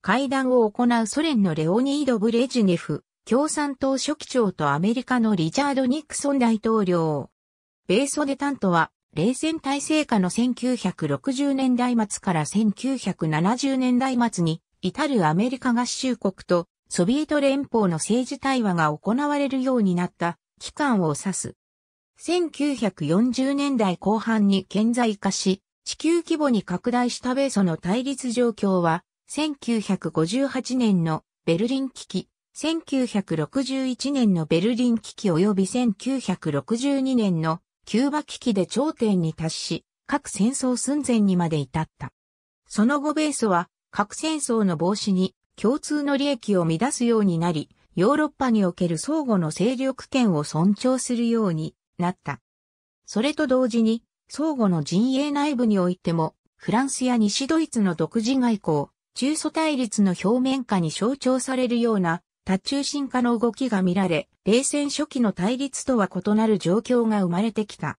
会談を行うソ連のレオニード・ブレジネフ、共産党書記長とアメリカのリチャード・ニクソン大統領。米ソデタントは、冷戦体制下の1960年代末から1970年代末に、至るアメリカ合衆国とソビエト連邦の政治対話が行われるようになった期間を指す。1940年代後半に顕在化し、地球規模に拡大した米ソの対立状況は、1958年のベルリン危機、1961年のベルリン危機及び1962年のキューバ危機で頂点に達し、核戦争寸前にまで至った。その後ベースは核戦争の防止に共通の利益を乱すようになり、ヨーロッパにおける相互の勢力圏を尊重するようになった。それと同時に、相互の陣営内部においても、フランスや西ドイツの独自外交、中素対立の表面化に象徴されるような多中心化の動きが見られ、冷戦初期の対立とは異なる状況が生まれてきた。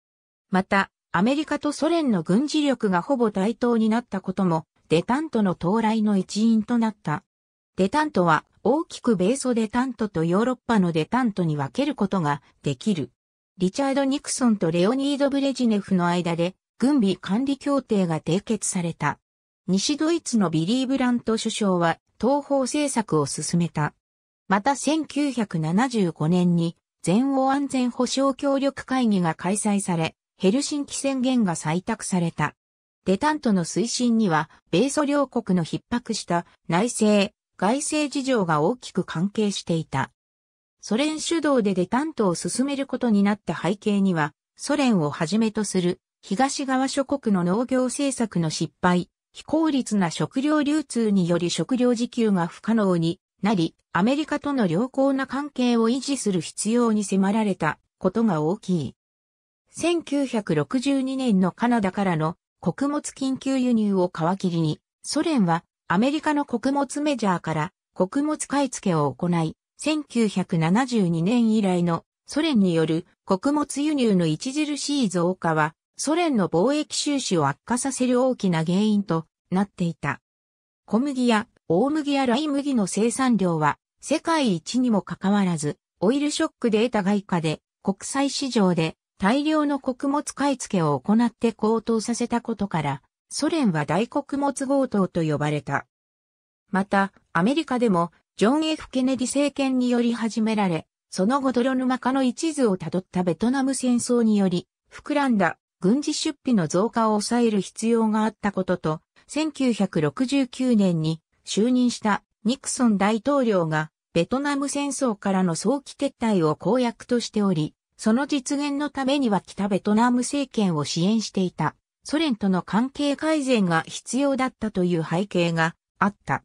また、アメリカとソ連の軍事力がほぼ対等になったことも、デタントの到来の一因となった。デタントは大きく米ソデタントとヨーロッパのデタントに分けることができる。リチャード・ニクソンとレオニード・ブレジネフの間で軍備管理協定が締結された。西ドイツのビリー・ブラント首相は東方政策を進めた。また1975年に全欧安全保障協力会議が開催され、ヘルシンキ宣言が採択された。デタントの推進には、米ソ両国の逼迫した内政、外政事情が大きく関係していた。ソ連主導でデタントを進めることになった背景には、ソ連をはじめとする東側諸国の農業政策の失敗、非効率な食料流通により食料自給が不可能になり、アメリカとの良好な関係を維持する必要に迫られたことが大きい。1962年のカナダからの穀物緊急輸入を皮切りに、ソ連はアメリカの穀物メジャーから穀物買い付けを行い、1972年以来のソ連による穀物輸入の著しい増加はソ連の貿易収支を悪化させる大きな原因となっていた。小麦や大麦やライ麦の生産量は世界一にもかかわらず、オイルショックで得た外貨で国際市場で大量の穀物買い付けを行って高騰させたことから、ソ連は大穀物強盗と呼ばれた。また、アメリカでも、ジョン・ F・ ケネディ政権により始められ、その後泥沼化の一途をたどったベトナム戦争により、膨らんだ軍事出費の増加を抑える必要があったことと、1969年に就任したニクソン大統領がベトナム戦争からの早期撤退を公約としており、その実現のためには北ベトナム政権を支援していたソ連との関係改善が必要だったという背景があった。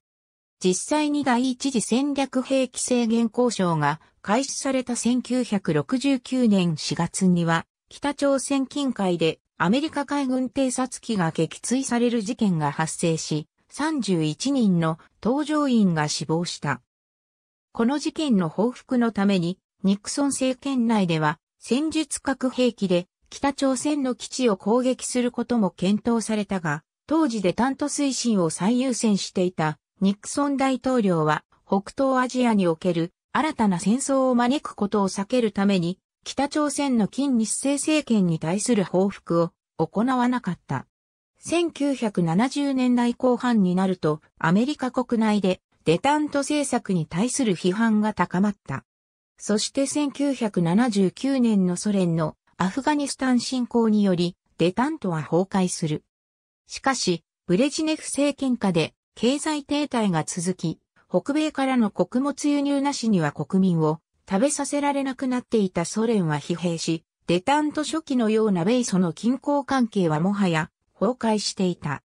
実際に第一次戦略兵器制限交渉が開始された1969年4月には北朝鮮近海でアメリカ海軍偵察機が撃墜される事件が発生し、31人の搭乗員が死亡した。この事件の報復のために、ニクソン政権内では戦術核兵器で北朝鮮の基地を攻撃することも検討されたが、当時で担当推進を最優先していたニクソン大統領は北東アジアにおける新たな戦争を招くことを避けるために北朝鮮の金日成政権に対する報復を行わなかった。1970年代後半になるとアメリカ国内でデタント政策に対する批判が高まった。そして1979年のソ連のアフガニスタン侵攻によりデタントは崩壊する。しかし、ブレジネフ政権下で経済停滞が続き、北米からの穀物輸入なしには国民を食べさせられなくなっていたソ連は疲弊し、デタント初期のような米ソの均衡関係はもはや崩壊していた。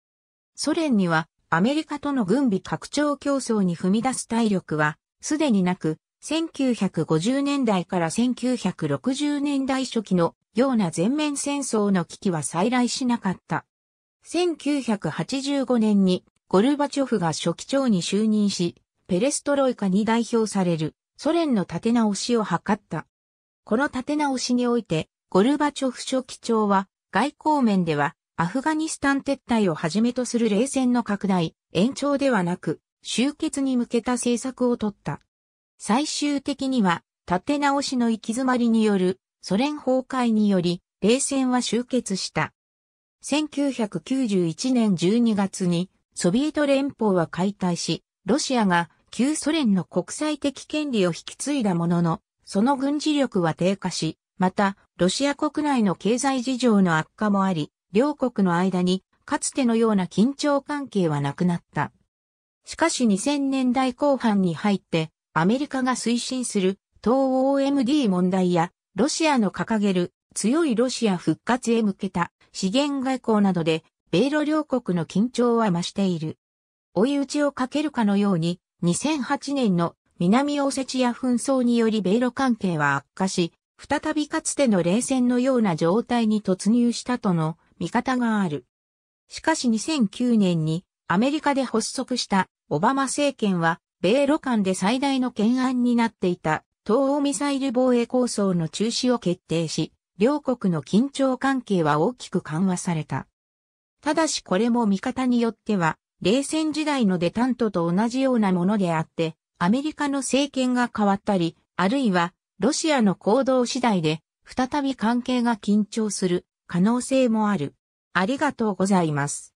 ソ連にはアメリカとの軍備拡張競争に踏み出す体力はすでになく、1950年代から1960年代初期のような全面戦争の危機は再来しなかった。1985年にゴルバチョフが初期長に就任し、ペレストロイカに代表される。ソ連の立て直しを図った。この立て直しにおいて、ゴルバチョフ書記長は、外交面では、アフガニスタン撤退をはじめとする冷戦の拡大、延長ではなく、終結に向けた政策を取った。最終的には、立て直しの行き詰まりによる、ソ連崩壊により、冷戦は終結した。1991年12月に、ソビエト連邦は解体し、ロシアが旧ソ連の国際的権利を引き継いだものの、その軍事力は低下し、また、ロシア国内の経済事情の悪化もあり、両国の間に、かつてのような緊張関係はなくなった。しかし2000年代後半に入って、アメリカが推進する、東欧 MD 問題や、ロシアの掲げる、強いロシア復活へ向けた、資源外交などで、米ロ両国の緊張は増している。追い打ちをかけるかのように、2008年の南オセチア紛争により米ロ関係は悪化し、再びかつての冷戦のような状態に突入したとの見方がある。しかし2009年にアメリカで発足したオバマ政権は米ロ間で最大の懸案になっていた東欧ミサイル防衛構想の中止を決定し、両国の緊張関係は大きく緩和された。ただしこれも見方によっては冷戦時代のデタントと同じようなものであって、アメリカの政権が変わったり、あるいはロシアの行動次第で再び関係が緊張する可能性もある。ありがとうございます。